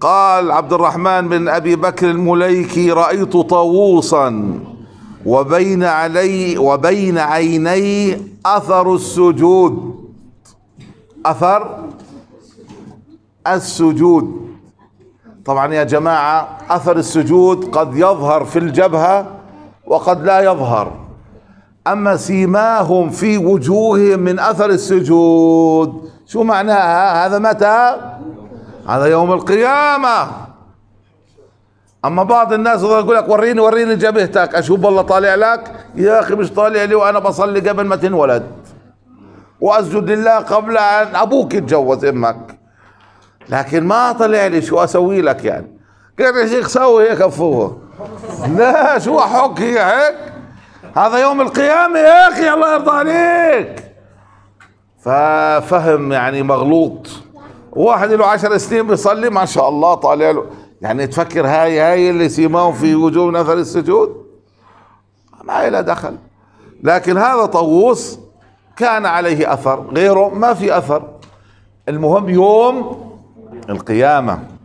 قال عبد الرحمن بن أبي بكر المليكي رأيت طاووسا وبين علي وبين عيني أثر السجود أثر السجود طبعا يا جماعة أثر السجود قد يظهر في الجبهة وقد لا يظهر أما سيماهم في وجوههم من أثر السجود شو معناها هذا متى هذا يوم القيامة اما بعض الناس يقول لك وريني وريني جبهتك اشوف والله طالع لك يا اخي مش طالع لي وانا بصلي قبل ما تنولد واسجد لله قبل ان ابوك يتجوز امك لكن ما طلع لي شو اسوي لك يعني قال يا شيخ سوي هيك أفوه لا شو أحك هي هيك هذا يوم القيامة يا اخي الله يرضى عليك ففهم يعني مغلوط واحد له عشر سنين بيصلي ما شاء الله طالع له يعني تفكر هاي هاي اللي سيماهم في وجوه نثر السجود ما له دخل لكن هذا طاووس كان عليه اثر غيره ما في اثر المهم يوم القيامه